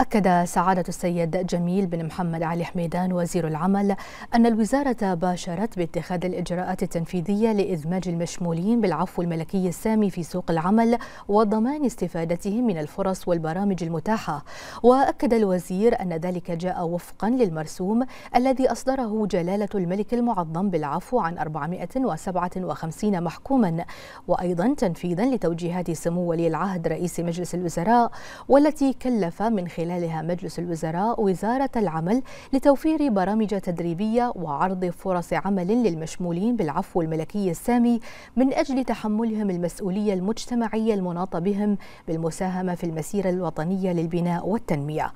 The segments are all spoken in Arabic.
أكد سعادة السيد جميل بن محمد علي حميدان وزير العمل أن الوزارة باشرت باتخاذ الإجراءات التنفيذية لإدماج المشمولين بالعفو الملكي السامي في سوق العمل وضمان استفادتهم من الفرص والبرامج المتاحة وأكد الوزير أن ذلك جاء وفقا للمرسوم الذي أصدره جلالة الملك المعظم بالعفو عن 457 محكوما وأيضا تنفيذا لتوجيهات سمو ولي العهد رئيس مجلس الوزراء والتي كلف من خلال خلالها مجلس الوزراء وزارة العمل لتوفير برامج تدريبية وعرض فرص عمل للمشمولين بالعفو الملكي السامي من أجل تحملهم المسؤولية المجتمعية المناطة بهم بالمساهمة في المسيرة الوطنية للبناء والتنمية.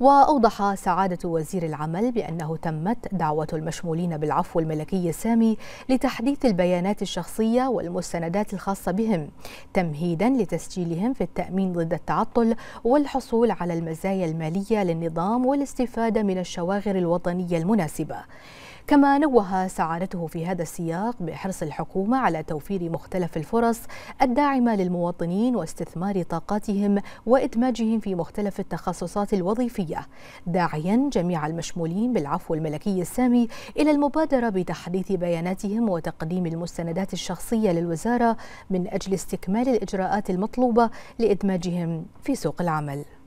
وأوضح سعادة وزير العمل بأنه تمت دعوة المشمولين بالعفو الملكي السامي لتحديث البيانات الشخصية والمستندات الخاصة بهم تمهيدا لتسجيلهم في التأمين ضد التعطل والحصول على المزايا المالية للنظام والاستفادة من الشواغر الوطنية المناسبة كما نوه سعادته في هذا السياق بحرص الحكومة على توفير مختلف الفرص الداعمة للمواطنين واستثمار طاقاتهم وإدماجهم في مختلف التخصصات الوظيفية داعيا جميع المشمولين بالعفو الملكي السامي إلى المبادرة بتحديث بياناتهم وتقديم المستندات الشخصية للوزارة من أجل استكمال الإجراءات المطلوبة لإدماجهم في سوق العمل